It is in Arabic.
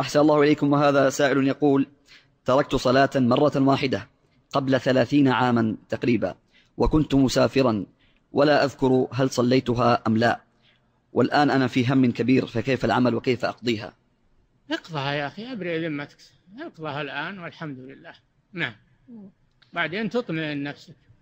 أحسن الله إليكم وهذا سائل يقول تركت صلاة مرة واحدة قبل ثلاثين عاما تقريبا وكنت مسافرا ولا أذكر هل صليتها أم لا والآن أنا في هم كبير فكيف العمل وكيف أقضيها اقضها يا أخي أبرئ ذمتك اقضها الآن والحمد لله نعم بعدين تطمئن نفسك